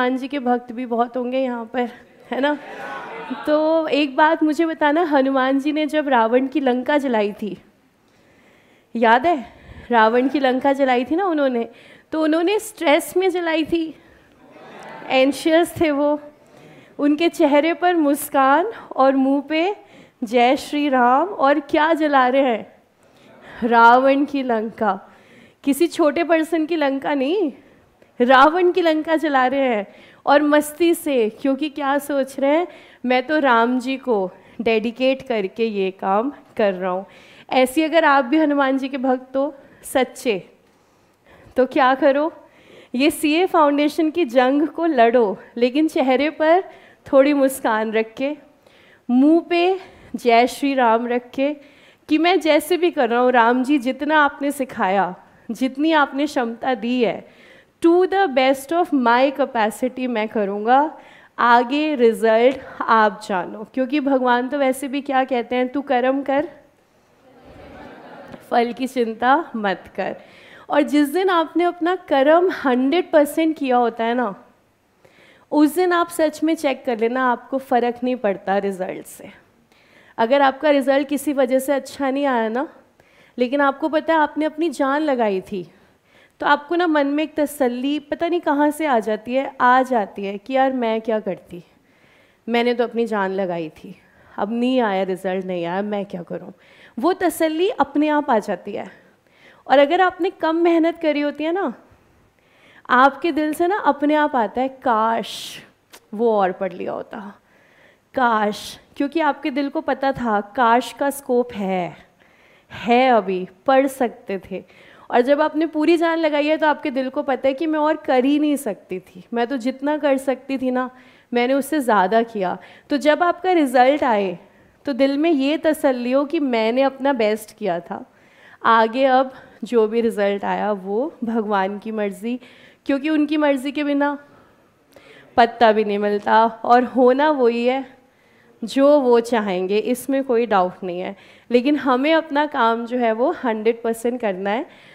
हनुमान जी के भक्त भी बहुत होंगे यहाँ पर है ना तो एक बात मुझे बताना हनुमान जी ने जब रावण की लंका जलाई थी याद है रावण की लंका जलाई थी ना उन्होंने तो उन्होंने स्ट्रेस में जलाई थी एंशियस थे वो उनके चेहरे पर मुस्कान और मुंह पे जय श्री राम और क्या जला रहे हैं रावण की लंका किसी छोटे पर्सन की लंका नहीं रावण की लंका जला रहे हैं और मस्ती से क्योंकि क्या सोच रहे हैं मैं तो राम जी को डेडिकेट करके ये काम कर रहा हूँ ऐसी अगर आप भी हनुमान जी के भक्त हो सच्चे तो क्या करो ये सीए फाउंडेशन की जंग को लड़ो लेकिन चेहरे पर थोड़ी मुस्कान रख के मुँह पे जय श्री राम रख के कि मैं जैसे भी कर रहा हूँ राम जी जितना आपने सिखाया जितनी आपने क्षमता दी है to the best of my capacity मैं करूँगा आगे रिजल्ट आप जानो क्योंकि भगवान तो वैसे भी क्या कहते हैं तू कर्म कर फल की चिंता मत कर और जिस दिन आपने अपना कर्म हंड्रेड परसेंट किया होता है ना उस दिन आप सच में चेक कर लेना आपको फ़र्क नहीं पड़ता रिज़ल्ट से अगर आपका रिज़ल्ट किसी वजह से अच्छा नहीं आया ना लेकिन आपको पता है आपने अपनी जान लगाई थी तो आपको ना मन में एक तसल्ली पता नहीं कहाँ से आ जाती है आ जाती है कि यार मैं क्या करती मैंने तो अपनी जान लगाई थी अब नहीं आया रिज़ल्ट नहीं आया मैं क्या करूँ वो तसल्ली अपने आप आ जाती है और अगर आपने कम मेहनत करी होती है ना आपके दिल से ना अपने आप आता है काश वो और पढ़ लिया होता काश क्योंकि आपके दिल को पता था काश का स्कोप है है अभी पढ़ सकते थे और जब आपने पूरी जान लगाई है तो आपके दिल को पता है कि मैं और कर ही नहीं सकती थी मैं तो जितना कर सकती थी ना मैंने उससे ज़्यादा किया तो जब आपका रिज़ल्ट आए तो दिल में ये तसल्ली हो कि मैंने अपना बेस्ट किया था आगे अब जो भी रिज़ल्ट आया वो भगवान की मर्ज़ी क्योंकि उनकी मर्ज़ी के बिना पत्ता भी नहीं मिलता और होना वही है जो वो चाहेंगे इसमें कोई डाउट नहीं है लेकिन हमें अपना काम जो है वो हंड्रेड परसेंट करना है